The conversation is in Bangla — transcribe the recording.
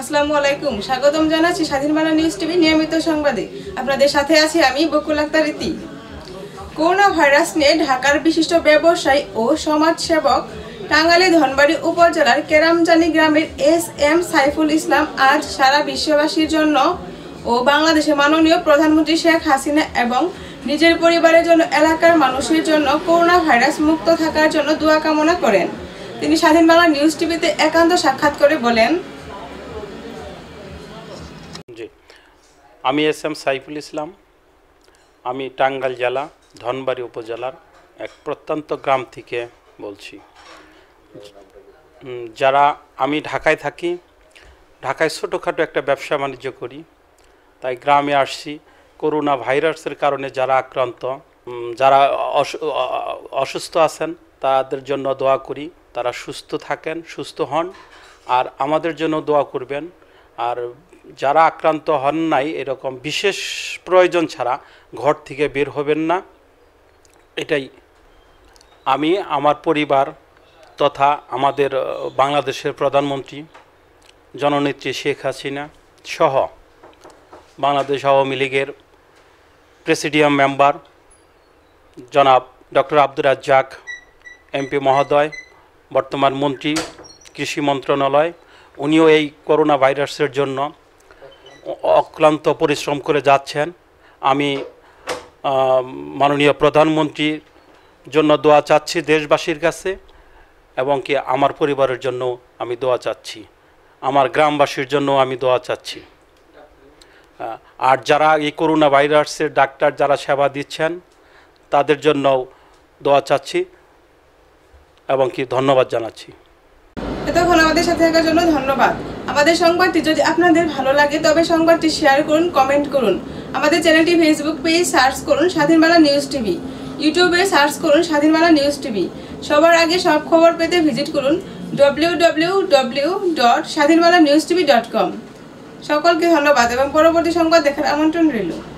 আসসালামু আলাইকুম স্বাগতম জানাচ্ছি স্বাধীন বাংলা নিউজ টিভি নিয়মিত সংবাদে আপনাদের সাথে আছি আমি বকুল আক্তার ইতি করোনা ভাইরাস নিয়ে ঢাকার বিশিষ্ট ব্যবসায়ী ও সমাজসেবক টাঙ্গালী ধনবাড়ি উপজেলার কেরামজানি গ্রামের এস এম সাইফুল ইসলাম আজ সারা বিশ্ববাসীর জন্য ও বাংলাদেশের মাননীয় প্রধানমন্ত্রী শেখ হাসিনা এবং নিজের পরিবারের জন্য এলাকার মানুষের জন্য করোনা ভাইরাস মুক্ত থাকার জন্য দোয়া কামনা করেন তিনি স্বাধীন বাংলা নিউজ টিভিতে একান্ত সাক্ষাৎ করে বলেন আমি এস এম সাইফুল ইসলাম আমি টাঙ্গাল জেলা ধনবাড়ি উপজেলার এক প্রত্যন্ত গ্রাম থেকে বলছি যারা আমি ঢাকায় থাকি ঢাকায় ছোটোখাটো একটা ব্যবসা বাণিজ্য করি তাই গ্রামে আসছি করোনা ভাইরাসের কারণে যারা আক্রান্ত যারা অসুস্থ আছেন তাদের জন্য দোয়া করি তারা সুস্থ থাকেন সুস্থ হন আর আমাদের জন্য দোয়া করবেন আর যারা আক্রান্ত হন নাই এরকম বিশেষ প্রয়োজন ছাড়া ঘর থেকে বের হবেন না এটাই আমি আমার পরিবার তথা আমাদের বাংলাদেশের প্রধানমন্ত্রী জননেত্রী শেখ হাসিনা সহ বাংলাদেশ আওয়ামী লীগের প্রেসিডিয়াম মেম্বার জনাব ডক্টর আব্দুর রাজ্জাক এমপি মহোদয় বর্তমান মন্ত্রী কৃষি মন্ত্রণালয় উনিও এই করোনা ভাইরাসের জন্য অক্লান্ত পরিশ্রম করে যাচ্ছেন আমি মাননীয় প্রধানমন্ত্রীর জন্য দোয়া চাচ্ছি দেশবাসীর কাছে এবং কি আমার পরিবারের জন্য আমি দোয়া চাচ্ছি আমার গ্রামবাসীর জন্য আমি দোয়া চাচ্ছি আর যারা এই করোনা ভাইরাসের ডাক্তার যারা সেবা দিচ্ছেন তাদের জন্য দোয়া চাচ্ছি এবং কি ধন্যবাদ জানাচ্ছি এতক্ষণ আমাদের সাথে থাকার জন্য ধন্যবাদ আমাদের সংবাদটি যদি আপনাদের ভালো লাগে তবে সংবাদটি শেয়ার করুন কমেন্ট করুন আমাদের চ্যানেলটি ফেসবুক পেজ সার্চ করুন স্বাধীনবালা নিউজ টিভি ইউটিউবে সার্চ করুন স্বাধীনবালা নিউজ টিভি সবার আগে সব খবর পেতে ভিজিট করুন W W W dot news TV dot com সকলকে ধন্যবাদ এবং পরবর্তী সংবাদ দেখার আমন্ত্রণ রইল